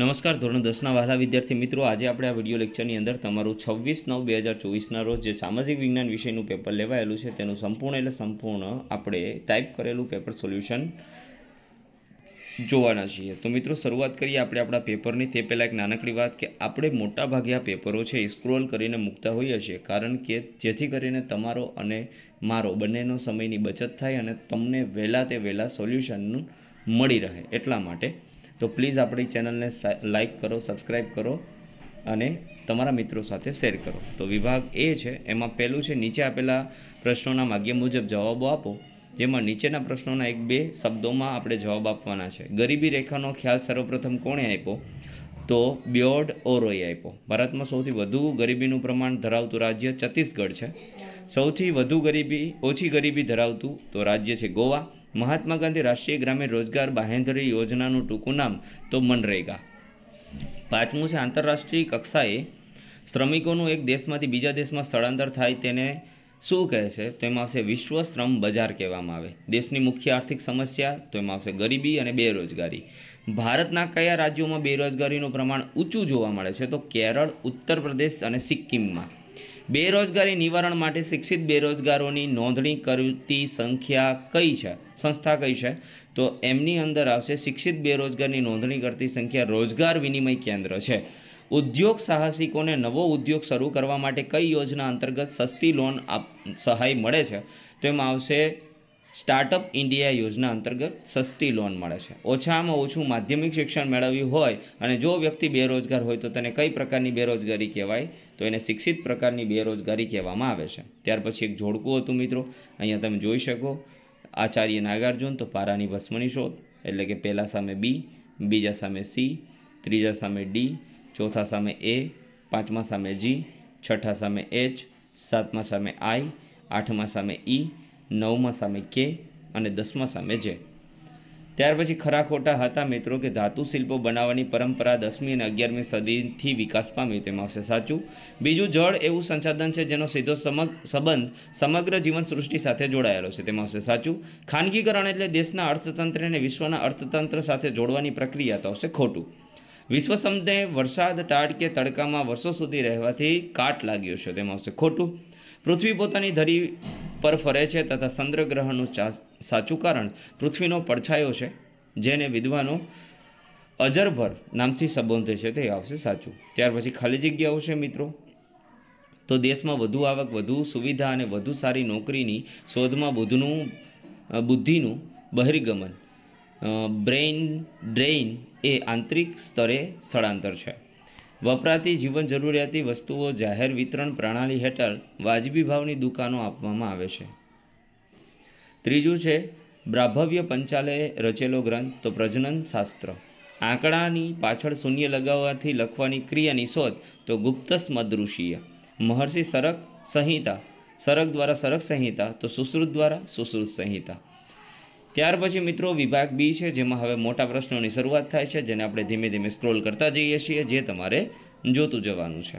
નમસ્કાર ધોરણ દસના વહાલા વિદ્યાર્થી મિત્રો આજે આપણે આ વિડીયો લેક્ચરની અંદર તમારું છવ્વીસ નવ બે હજાર ચોવીસના રોજ જે સામાજિક વિજ્ઞાન વિષયનું પેપર લેવાયેલું છે તેનું સંપૂર્ણ એટલે સંપૂર્ણ આપણે ટાઈપ કરેલું પેપર સોલ્યુશન જોવાના છીએ તો મિત્રો શરૂઆત કરીએ આપણે આપણા પેપરની તે પહેલાં એક નાનકડી વાત કે આપણે મોટા આ પેપરો છે એ સ્ક્રોલ કરીને મૂકતા હોઈએ છીએ કારણ કે જેથી કરીને તમારો અને મારો બંનેનો સમયની બચત થાય અને તમને વહેલા તે વહેલા સોલ્યુશનનું મળી રહે એટલા માટે તો પ્લીઝ આપણી ચેનલને લાઇક કરો સબસ્ક્રાઈબ કરો અને તમારા મિત્રો સાથે શેર કરો તો વિભાગ એ છે એમાં પહેલું છે નીચે આપેલા પ્રશ્નોના માધ્યમ મુજબ જવાબો આપો જેમાં નીચેના પ્રશ્નોના એક બે શબ્દોમાં આપણે જવાબ આપવાના છે ગરીબી રેખાનો ખ્યાલ સર્વપ્રથમ કોણે આપ્યો તો બ્યોર્ડ ઓરોએ આપ્યો ભારતમાં સૌથી વધુ ગરીબીનું પ્રમાણ ધરાવતું રાજ્ય છત્તીસગઢ છે સૌથી વધુ ગરીબી ઓછી ગરીબી ધરાવતું તો રાજ્ય છે ગોવા મહાત્મા ગાંધી રાષ્ટ્રીય ગ્રામીણ રોજગાર બાહેંધરી યોજનાનું ટૂંકું નામ તો મનરેગા પાંચમું છે આંતરરાષ્ટ્રીય કક્ષાએ શ્રમિકોનું એક દેશમાંથી બીજા દેશમાં સ્થળાંતર થાય તેને શું કહે છે તો એમાં આવશે વિશ્વ શ્રમ બજાર કહેવામાં આવે દેશની મુખ્ય આર્થિક સમસ્યા તો એમાં આવશે ગરીબી અને બેરોજગારી ભારતના કયા રાજ્યોમાં બેરોજગારીનું પ્રમાણ ઊંચું જોવા મળે છે તો કેરળ ઉત્તર પ્રદેશ અને સિક્કિમમાં બેરોજગારી નિવારણ માટે શિક્ષિત બેરોજગારોની નોંધણી કરતી સંખ્યા કઈ છે સંસ્થા કઈ છે તો એમની અંદર આવશે શિક્ષિત બેરોજગારની નોંધણી કરતી સંખ્યા રોજગાર વિનિમય કેન્દ્ર છે ઉદ્યોગ સાહસિકોને નવો ઉદ્યોગ શરૂ કરવા માટે કઈ યોજના અંતર્ગત સસ્તી લોન આપ સહાય મળે છે તો એમાં આવશે સ્ટાર્ટઅપ ઇન્ડિયા યોજના અંતર્ગત સસ્તી લોન મળે છે ઓછામાં ઓછું માધ્યમિક શિક્ષણ મેળવ્યું હોય અને જો વ્યક્તિ બેરોજગાર હોય તો તેને કઈ પ્રકારની બેરોજગારી કહેવાય તો એને શિક્ષિત પ્રકારની બેરોજગારી કહેવામાં આવે છે ત્યાર પછી એક જોડકું હતું મિત્રો અહીંયા તમે જોઈ શકો આચાર્ય નાગાર્જુન તો પારાની ભસ્મની શોધ એટલે કે પહેલા સામે બી બીજા સામે સી ત્રીજા સામે ડી ચોથા સામે એ પાંચમા સામે જી છઠ્ઠા સામે એચ સાતમા સામે આઈ આઠમા સામે ઈ નવમાં સામે કે અને દસમાં સામે જે ત્યાર પછી ખરા ખોટા હતા મિત્રો કે ધાતુ શિલ્પો બનાવવાની પરંપરા દસમી અને અગિયારમી સદીથી વિકાસ પામી તેમાં આવશે સાચું બીજું જળ એવું સંસાધન છે જેનો સીધો સમગ સંબંધ સમગ્ર જીવન સૃષ્ટિ સાથે જોડાયેલો છે તેમાં આવશે સાચું ખાનગીકરણ એટલે દેશના અર્થતંત્રને વિશ્વના અર્થતંત્ર સાથે જોડવાની પ્રક્રિયા તો આવશે ખોટું વિશ્વ સમુદાય વરસાદ ટાળ કે તડકામાં વર્ષો સુધી રહેવાથી કાટ લાગ્યો છે તેમાં આવશે ખોટું પૃથ્વી પોતાની ધરી પર ફરે છે તથા ચંદ્રગ્રહણનું સાચું કારણ પૃથ્વીનો પડછાયો છે જેને વિદ્વાનો અજરભર નામથી સંબોધે છે તે આવશે સાચું ત્યાર પછી ખાલી જગ્યાઓ છે મિત્રો તો દેશમાં વધુ આવક વધુ સુવિધા અને વધુ સારી નોકરીની શોધમાં બુદ્ધનું બુદ્ધિનું બહિર્ગમન બ્રેઇન ડ્રેઇન એ આંતરિક સ્તરે સ્થળાંતર છે વપરાતી જીવન જરૂરિયાતી વસ્તુઓ જાહેર વિતરણ પ્રણાલી હેઠળ વાજબી ભાવની દુકાનો આપવામાં આવે છે ત્રીજું છે બ્રાભવ્ય પંચાલયે રચેલો ગ્રંથ તો પ્રજનન શાસ્ત્ર આંકડાની પાછળ શૂન્ય લગાવવાથી લખવાની ક્રિયાની શોધ તો ગુપ્ત સ્મદૃષીય મહર્ષિ સરક સંહિતા સરક દ્વારા સરક સંહિતા તો સુશ્રુત દ્વારા સુશ્રુત સંહિતા ત્યાર પછી મિત્રો વિભાગ બી છે જેમાં હવે મોટા પ્રશ્નોની શરૂઆત થાય છે જેને આપણે ધીમે ધીમે સ્ક્રોલ કરતા જઈએ છીએ જે તમારે જોતું જવાનું છે